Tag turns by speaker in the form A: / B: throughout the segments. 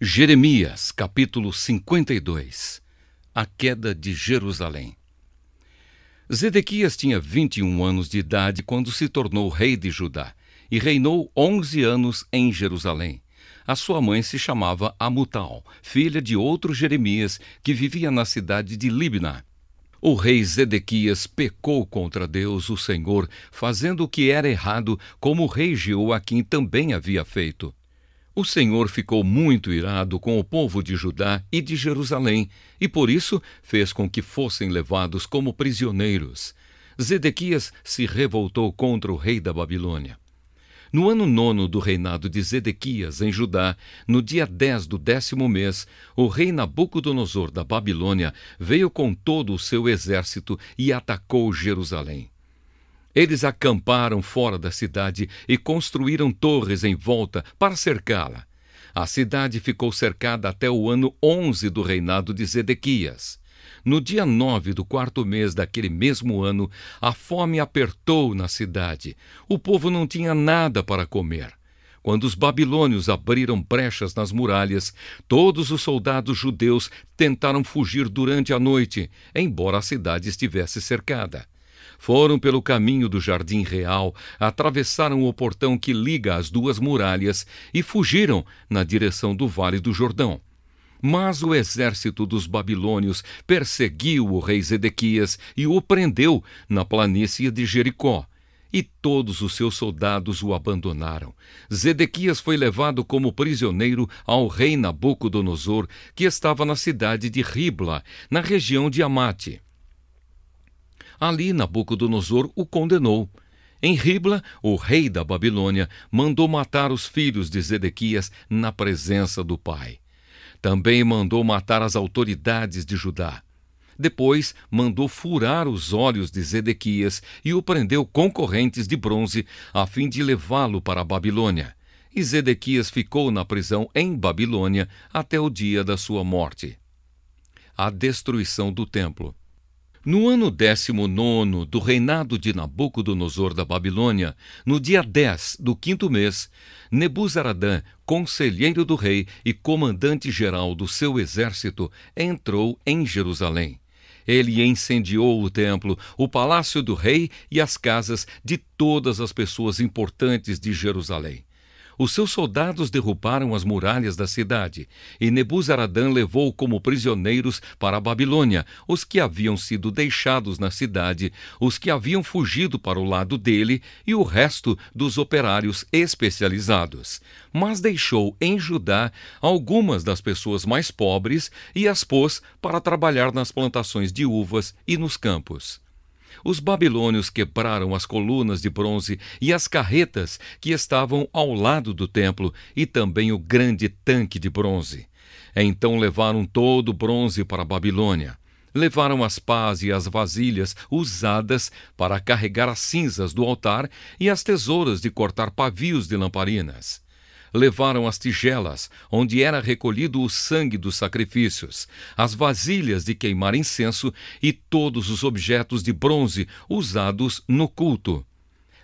A: Jeremias, capítulo 52 A queda de Jerusalém. Zedequias tinha 21 anos de idade quando se tornou rei de Judá e reinou 11 anos em Jerusalém. A sua mãe se chamava Amutal, filha de outro Jeremias que vivia na cidade de Libna. O rei Zedequias pecou contra Deus, o Senhor, fazendo o que era errado, como o rei Jeoaquim também havia feito. O Senhor ficou muito irado com o povo de Judá e de Jerusalém, e por isso fez com que fossem levados como prisioneiros. Zedequias se revoltou contra o rei da Babilônia. No ano nono do reinado de Zedequias em Judá, no dia dez do décimo mês, o rei Nabucodonosor da Babilônia veio com todo o seu exército e atacou Jerusalém. Eles acamparam fora da cidade e construíram torres em volta para cercá-la. A cidade ficou cercada até o ano 11 do reinado de Zedequias. No dia 9 do quarto mês daquele mesmo ano, a fome apertou na cidade. O povo não tinha nada para comer. Quando os babilônios abriram brechas nas muralhas, todos os soldados judeus tentaram fugir durante a noite, embora a cidade estivesse cercada. Foram pelo caminho do jardim real, atravessaram o portão que liga as duas muralhas e fugiram na direção do Vale do Jordão. Mas o exército dos babilônios perseguiu o rei Zedequias e o prendeu na planície de Jericó. E todos os seus soldados o abandonaram. Zedequias foi levado como prisioneiro ao rei Nabucodonosor, que estava na cidade de Ribla, na região de Amate. Ali Nabucodonosor o condenou. Em Ribla, o rei da Babilônia mandou matar os filhos de Zedequias na presença do pai. Também mandou matar as autoridades de Judá. Depois mandou furar os olhos de Zedequias e o prendeu com correntes de bronze a fim de levá-lo para a Babilônia. E Zedequias ficou na prisão em Babilônia até o dia da sua morte. A destruição do templo. No ano 19 do reinado de Nabucodonosor da Babilônia, no dia 10 do quinto mês, Nebuzaradã, conselheiro do rei e comandante-geral do seu exército, entrou em Jerusalém. Ele incendiou o templo, o palácio do rei e as casas de todas as pessoas importantes de Jerusalém. Os seus soldados derrubaram as muralhas da cidade, e Nebuzaradã levou como prisioneiros para a Babilônia os que haviam sido deixados na cidade, os que haviam fugido para o lado dele e o resto dos operários especializados. Mas deixou em Judá algumas das pessoas mais pobres e as pôs para trabalhar nas plantações de uvas e nos campos. Os babilônios quebraram as colunas de bronze e as carretas que estavam ao lado do templo e também o grande tanque de bronze. Então levaram todo o bronze para a Babilônia. Levaram as pás e as vasilhas usadas para carregar as cinzas do altar e as tesouras de cortar pavios de lamparinas levaram as tigelas, onde era recolhido o sangue dos sacrifícios, as vasilhas de queimar incenso e todos os objetos de bronze usados no culto.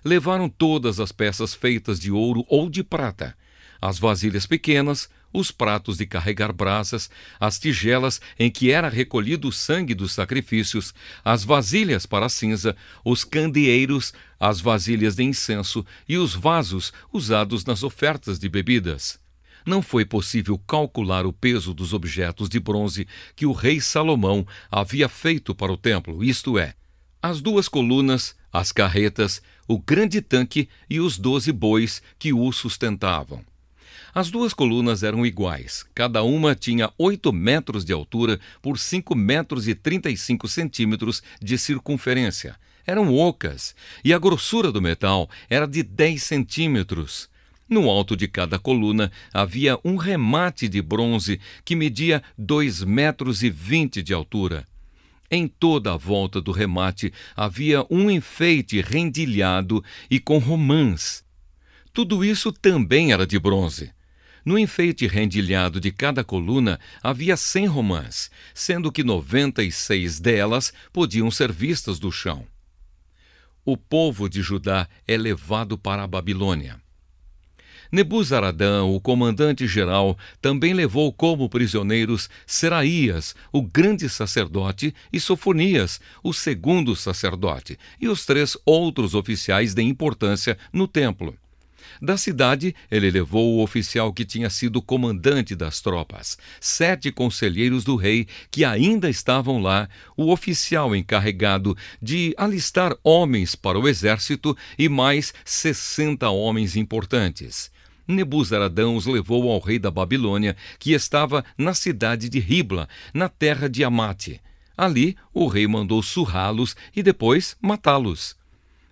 A: Levaram todas as peças feitas de ouro ou de prata, as vasilhas pequenas, os pratos de carregar brasas, as tigelas em que era recolhido o sangue dos sacrifícios, as vasilhas para cinza, os candeeiros, as vasilhas de incenso e os vasos usados nas ofertas de bebidas não foi possível calcular o peso dos objetos de bronze que o rei Salomão havia feito para o templo, isto é, as duas colunas, as carretas, o grande tanque e os doze bois que o sustentavam. As duas colunas eram iguais, cada uma tinha 8 metros de altura por 5 metros e 35 centímetros de circunferência. Eram ocas e a grossura do metal era de 10 centímetros. No alto de cada coluna havia um remate de bronze que media 2 metros e 20 de altura. Em toda a volta do remate havia um enfeite rendilhado e com romãs. Tudo isso também era de bronze. No enfeite rendilhado de cada coluna havia cem romãs, sendo que noventa e seis delas podiam ser vistas do chão. O povo de Judá é levado para a Babilônia. Nebuzaradã, o comandante-geral, também levou como prisioneiros Seraías, o grande sacerdote, e Sofonias, o segundo sacerdote, e os três outros oficiais de importância no templo. Da cidade, ele levou o oficial que tinha sido comandante das tropas, sete conselheiros do rei que ainda estavam lá, o oficial encarregado de alistar homens para o exército e mais sessenta homens importantes. Nebuzaradão os levou ao rei da Babilônia, que estava na cidade de Ribla, na terra de Amate. Ali, o rei mandou surrá-los e depois matá-los.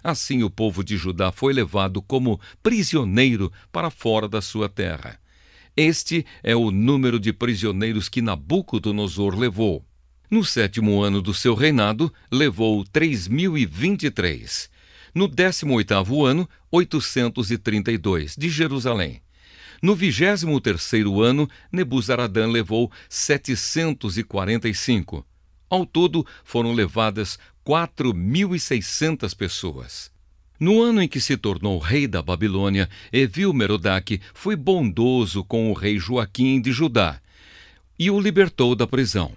A: Assim o povo de Judá foi levado como prisioneiro para fora da sua terra. Este é o número de prisioneiros que Nabucodonosor levou. No sétimo ano do seu reinado, levou 3.023. No décimo oitavo ano, 832, de Jerusalém. No vigésimo terceiro ano, Nebuzaradã levou 745. Ao todo, foram levadas 4.600 pessoas. No ano em que se tornou rei da Babilônia, Evil Merodach foi bondoso com o rei Joaquim de Judá e o libertou da prisão.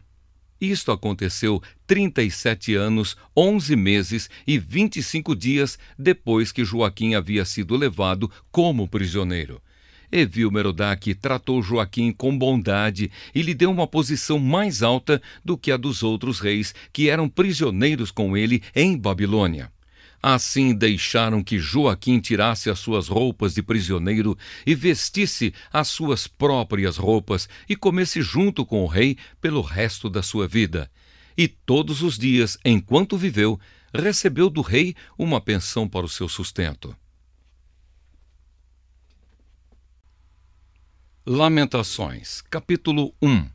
A: Isto aconteceu 37 anos, 11 meses e 25 dias depois que Joaquim havia sido levado como prisioneiro. Evil Merodach tratou Joaquim com bondade e lhe deu uma posição mais alta do que a dos outros reis que eram prisioneiros com ele em Babilônia. Assim deixaram que Joaquim tirasse as suas roupas de prisioneiro e vestisse as suas próprias roupas e comesse junto com o rei pelo resto da sua vida. E todos os dias, enquanto viveu, recebeu do rei uma pensão para o seu sustento. Lamentações, capítulo 1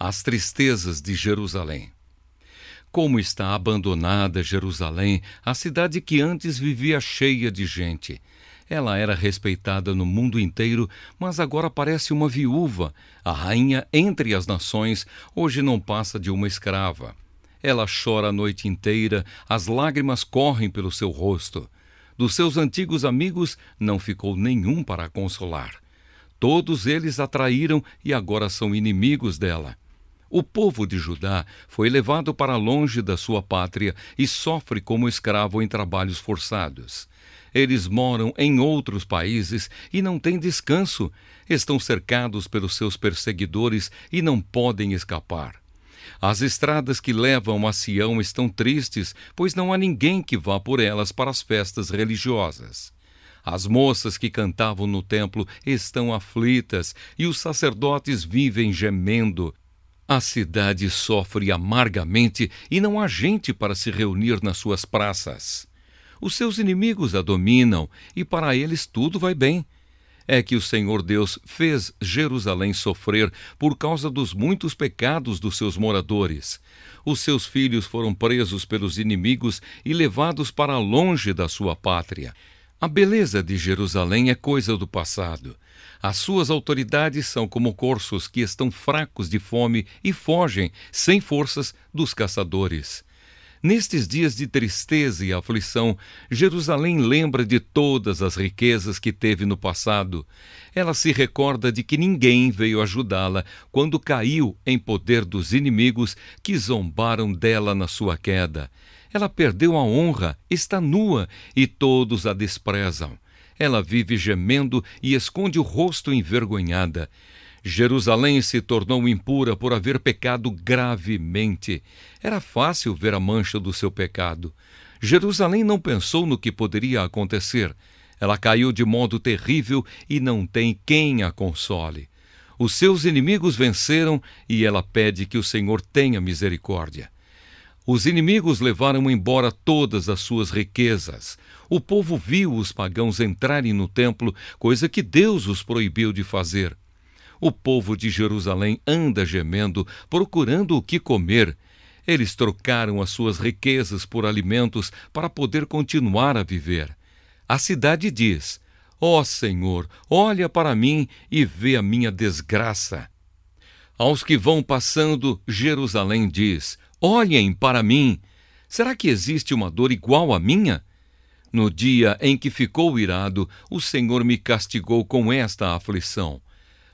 A: As tristezas de Jerusalém. Como está abandonada Jerusalém, a cidade que antes vivia cheia de gente. Ela era respeitada no mundo inteiro, mas agora parece uma viúva, a rainha entre as nações, hoje não passa de uma escrava. Ela chora a noite inteira, as lágrimas correm pelo seu rosto. Dos seus antigos amigos não ficou nenhum para consolar Todos eles a traíram e agora são inimigos dela. O povo de Judá foi levado para longe da sua pátria e sofre como escravo em trabalhos forçados. Eles moram em outros países e não têm descanso. Estão cercados pelos seus perseguidores e não podem escapar. As estradas que levam a Sião estão tristes, pois não há ninguém que vá por elas para as festas religiosas. As moças que cantavam no templo estão aflitas e os sacerdotes vivem gemendo. A cidade sofre amargamente e não há gente para se reunir nas suas praças. Os seus inimigos a dominam e para eles tudo vai bem. É que o Senhor Deus fez Jerusalém sofrer por causa dos muitos pecados dos seus moradores. Os seus filhos foram presos pelos inimigos e levados para longe da sua pátria. A beleza de Jerusalém é coisa do passado. As suas autoridades são como corços que estão fracos de fome e fogem, sem forças, dos caçadores. Nestes dias de tristeza e aflição, Jerusalém lembra de todas as riquezas que teve no passado. Ela se recorda de que ninguém veio ajudá-la quando caiu em poder dos inimigos que zombaram dela na sua queda. Ela perdeu a honra, está nua e todos a desprezam. Ela vive gemendo e esconde o rosto envergonhada. Jerusalém se tornou impura por haver pecado gravemente. Era fácil ver a mancha do seu pecado. Jerusalém não pensou no que poderia acontecer. Ela caiu de modo terrível e não tem quem a console. Os seus inimigos venceram e ela pede que o Senhor tenha misericórdia. Os inimigos levaram embora todas as suas riquezas. O povo viu os pagãos entrarem no templo, coisa que Deus os proibiu de fazer. O povo de Jerusalém anda gemendo, procurando o que comer. Eles trocaram as suas riquezas por alimentos para poder continuar a viver. A cidade diz: Ó oh Senhor, olha para mim e vê a minha desgraça. Aos que vão passando, Jerusalém diz: Olhem para mim. Será que existe uma dor igual à minha? No dia em que ficou irado, o Senhor me castigou com esta aflição.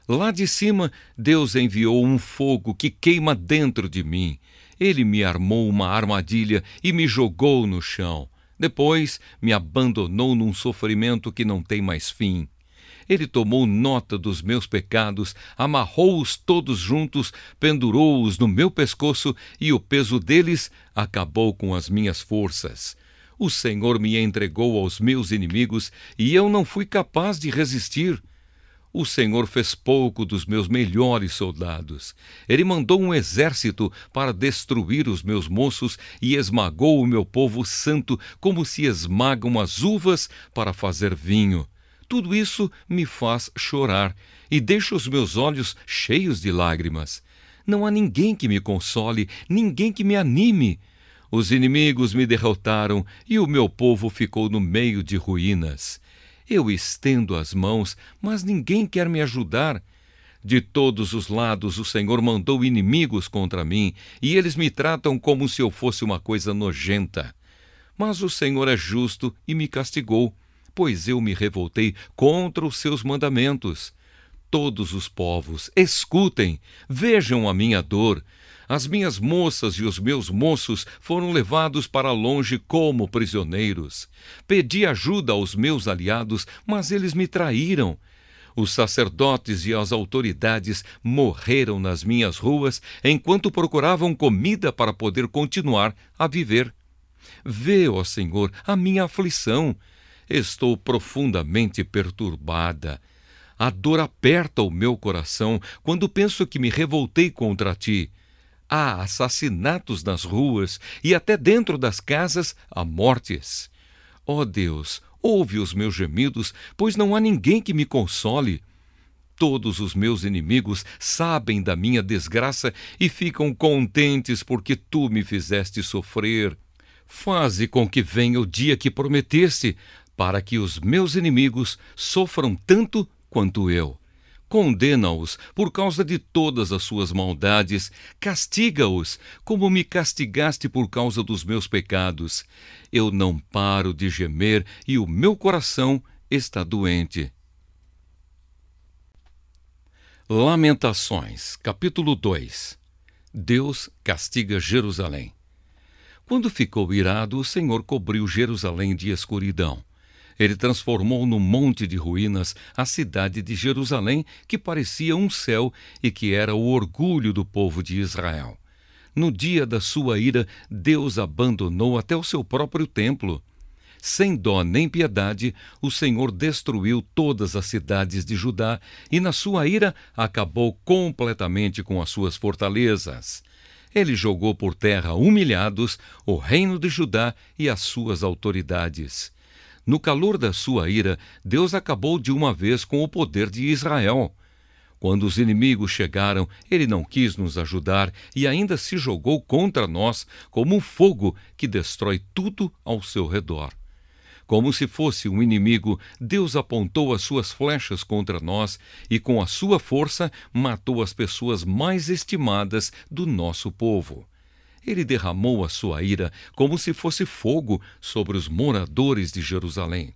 A: Lá de cima, Deus enviou um fogo que queima dentro de mim. Ele me armou uma armadilha e me jogou no chão. Depois me abandonou num sofrimento que não tem mais fim. Ele tomou nota dos meus pecados, amarrou-os todos juntos, pendurou-os no meu pescoço e o peso deles acabou com as minhas forças. O Senhor me entregou aos meus inimigos e eu não fui capaz de resistir. O Senhor fez pouco dos meus melhores soldados. Ele mandou um exército para destruir os meus moços e esmagou o meu povo santo como se esmagam as uvas para fazer vinho. Tudo isso me faz chorar e deixa os meus olhos cheios de lágrimas. Não há ninguém que me console, ninguém que me anime. Os inimigos me derrotaram e o meu povo ficou no meio de ruínas. Eu estendo as mãos, mas ninguém quer me ajudar. De todos os lados o Senhor mandou inimigos contra mim, e eles me tratam como se eu fosse uma coisa nojenta. Mas o Senhor é justo e me castigou pois eu me revoltei contra os seus mandamentos. Todos os povos, escutem, vejam a minha dor. As minhas moças e os meus moços foram levados para longe como prisioneiros. Pedi ajuda aos meus aliados, mas eles me traíram. Os sacerdotes e as autoridades morreram nas minhas ruas enquanto procuravam comida para poder continuar a viver. Vê, ó Senhor, a minha aflição Estou profundamente perturbada. A dor aperta o meu coração quando penso que me revoltei contra ti. Há assassinatos nas ruas e até dentro das casas há mortes. Ó oh Deus, ouve os meus gemidos, pois não há ninguém que me console. Todos os meus inimigos sabem da minha desgraça e ficam contentes porque tu me fizeste sofrer. Faze com que venha o dia que prometeste, para que os meus inimigos sofram tanto quanto eu. Condena-os por causa de todas as suas maldades, castiga-os como me castigaste por causa dos meus pecados. Eu não paro de gemer e o meu coração está doente. Lamentações, capítulo 2 Deus castiga Jerusalém. Quando ficou irado, o Senhor cobriu Jerusalém de escuridão ele transformou no monte de ruínas a cidade de Jerusalém, que parecia um céu e que era o orgulho do povo de Israel. No dia da sua ira, Deus abandonou até o seu próprio templo. Sem dó nem piedade, o Senhor destruiu todas as cidades de Judá e, na sua ira, acabou completamente com as suas fortalezas ele jogou por terra, humilhados, o reino de Judá e as suas autoridades. No calor da sua ira, Deus acabou de uma vez com o poder de Israel. Quando os inimigos chegaram, ele não quis nos ajudar e ainda se jogou contra nós como um fogo que destrói tudo ao seu redor. Como se fosse um inimigo, Deus apontou as suas flechas contra nós e, com a sua força, matou as pessoas mais estimadas do nosso povo ele derramou a sua ira como se fosse fogo sobre os moradores de Jerusalém.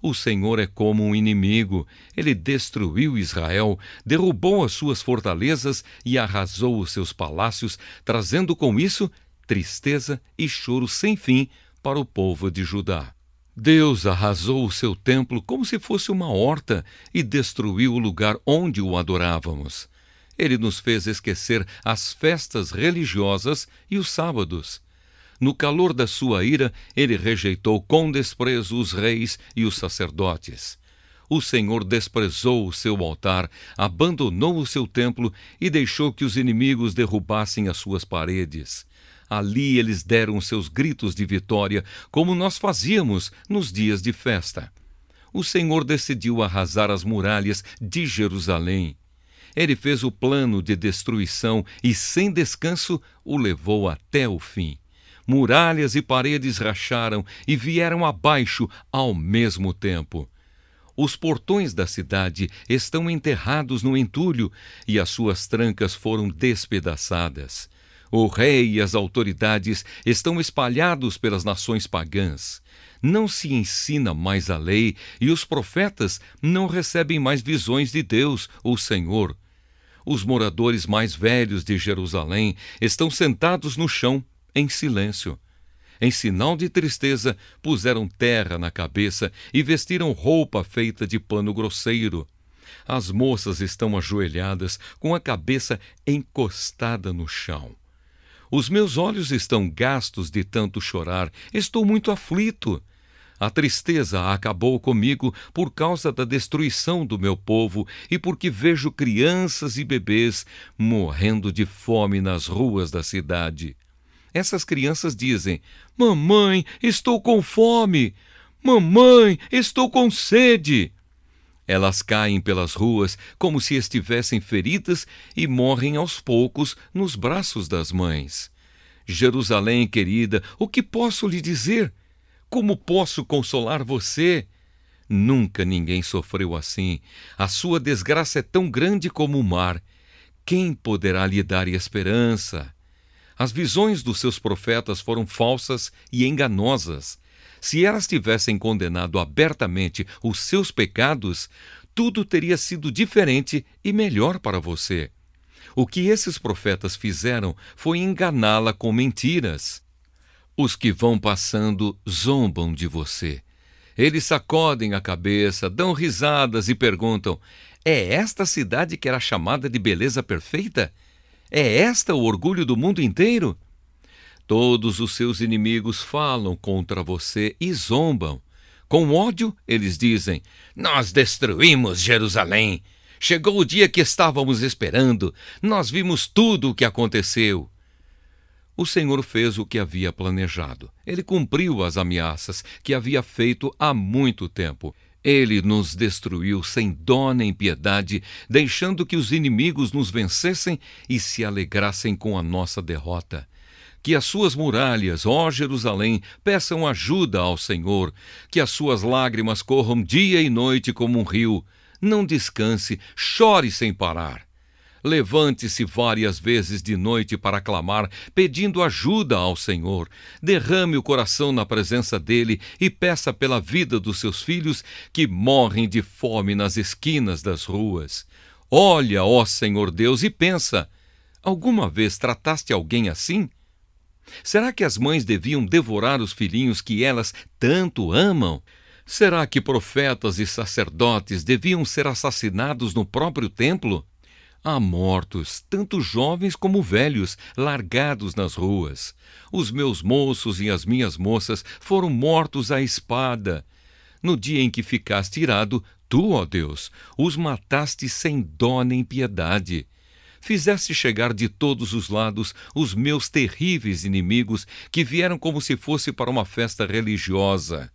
A: O Senhor é como um inimigo. Ele destruiu Israel, derrubou as suas fortalezas e arrasou os seus palácios, trazendo com isso tristeza e choro sem fim para o povo de Judá. Deus arrasou o seu templo como se fosse uma horta e destruiu o lugar onde o adorávamos. Ele nos fez esquecer as festas religiosas e os sábados. No calor da sua ira, ele rejeitou com desprezo os reis e os sacerdotes. O Senhor desprezou o seu altar, abandonou o seu templo e deixou que os inimigos derrubassem as suas paredes. Ali eles deram seus gritos de vitória, como nós fazíamos nos dias de festa. O Senhor decidiu arrasar as muralhas de Jerusalém. Ele fez o plano de destruição e, sem descanso, o levou até o fim. Muralhas e paredes racharam e vieram abaixo ao mesmo tempo. Os portões da cidade estão enterrados no entulho e as suas trancas foram despedaçadas. O rei e as autoridades estão espalhados pelas nações pagãs. Não se ensina mais a lei e os profetas não recebem mais visões de Deus, o Senhor, os moradores mais velhos de Jerusalém estão sentados no chão, em silêncio. Em sinal de tristeza, puseram terra na cabeça e vestiram roupa feita de pano grosseiro. As moças estão ajoelhadas, com a cabeça encostada no chão. Os meus olhos estão gastos de tanto chorar, estou muito aflito. A tristeza acabou comigo por causa da destruição do meu povo e porque vejo crianças e bebês morrendo de fome nas ruas da cidade. Essas crianças dizem: Mamãe, estou com fome! Mamãe, estou com sede! Elas caem pelas ruas como se estivessem feridas e morrem aos poucos nos braços das mães. Jerusalém querida, o que posso lhe dizer? Como posso consolar você? Nunca ninguém sofreu assim. A sua desgraça é tão grande como o mar. Quem poderá lhe dar esperança? As visões dos seus profetas foram falsas e enganosas. Se elas tivessem condenado abertamente os seus pecados, tudo teria sido diferente e melhor para você. O que esses profetas fizeram foi enganá-la com mentiras. Os que vão passando zombam de você. Eles sacodem a cabeça, dão risadas e perguntam: É esta cidade que era chamada de beleza perfeita? É esta o orgulho do mundo inteiro? Todos os seus inimigos falam contra você e zombam. Com ódio, eles dizem: Nós destruímos Jerusalém. Chegou o dia que estávamos esperando. Nós vimos tudo o que aconteceu o Senhor fez o que havia planejado. Ele cumpriu as ameaças que havia feito há muito tempo. Ele nos destruiu sem dó nem piedade, deixando que os inimigos nos vencessem e se alegrassem com a nossa derrota. Que as suas muralhas, ó Jerusalém, peçam ajuda ao Senhor, que as suas lágrimas corram dia e noite como um rio. Não descanse, chore sem parar. Levante-se várias vezes de noite para clamar, pedindo ajuda ao Senhor. Derrame o coração na presença dele e peça pela vida dos seus filhos que morrem de fome nas esquinas das ruas. Olha, ó Senhor Deus, e pensa: alguma vez trataste alguém assim? Será que as mães deviam devorar os filhinhos que elas tanto amam? Será que profetas e sacerdotes deviam ser assassinados no próprio templo? Há mortos, tanto jovens como velhos, largados nas ruas. Os meus moços e as minhas moças foram mortos à espada. No dia em que ficaste irado, tu, ó Deus, os mataste sem dó nem piedade. Fizeste chegar de todos os lados os meus terríveis inimigos que vieram como se fosse para uma festa religiosa.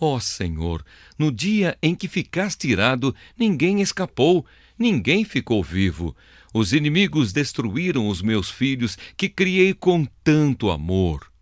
A: Ó Senhor, no dia em que ficaste irado, ninguém escapou, ninguém ficou vivo. Os inimigos destruíram os meus filhos que criei com tanto amor.